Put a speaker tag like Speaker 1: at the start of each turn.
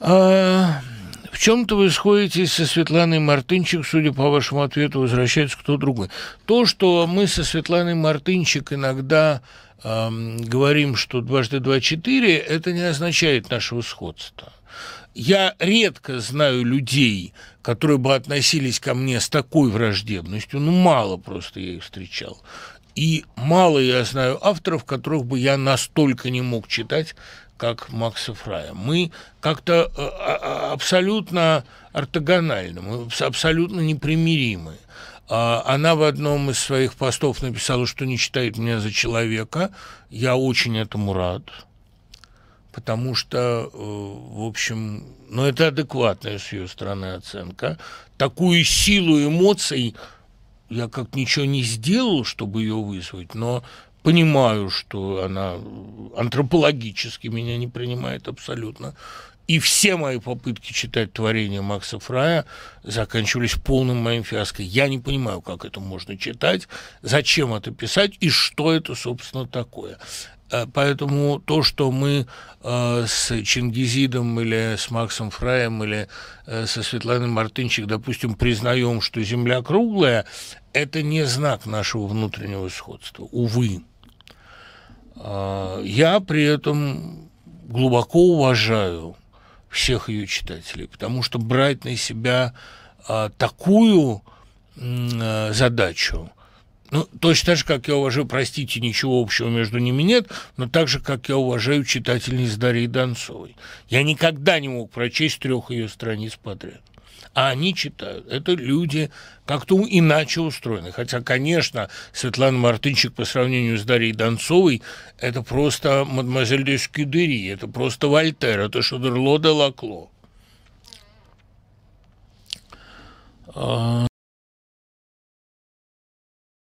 Speaker 1: А, в чем-то вы сходитесь со Светланой Мартынчик, судя по вашему ответу, возвращается кто другой. То, что мы со Светланой Мартынчик иногда э, говорим, что дважды два четыре, это не означает нашего сходства. Я редко знаю людей, которые бы относились ко мне с такой враждебностью. Ну, мало просто я их встречал. И мало я знаю авторов, которых бы я настолько не мог читать, как Макса Фрая. Мы как-то э, а, а, абсолютно ортогональны, мы абсолютно непримиримы. А, она в одном из своих постов написала, что не считает меня за человека. Я очень этому рад, потому что, э, в общем, ну это адекватная с ее стороны оценка. Такую силу эмоций – я как ничего не сделал, чтобы ее вызвать, но понимаю, что она антропологически меня не принимает абсолютно. И все мои попытки читать творение Макса Фрая заканчивались полным моим фиаско. Я не понимаю, как это можно читать, зачем это писать и что это, собственно, такое. Э, поэтому то, что мы э, с Чингизидом или с Максом Фраем или э, со Светланой Мартынчик, допустим, признаем, что Земля круглая, это не знак нашего внутреннего сходства, увы. А, я при этом глубоко уважаю всех ее читателей, потому что брать на себя а, такую а, задачу, ну, точно так же, как я уважаю, простите, ничего общего между ними нет, но так же, как я уважаю читательниц Дарьи Донцовой. Я никогда не мог прочесть трех ее страниц подряд а они читают. Это люди как-то иначе устроены. Хотя, конечно, Светлана Мартынчик по сравнению с Дарьей Донцовой – это просто мадемуазель де Скюдери, это просто Вольтер, это Шадерло де Лакло. А,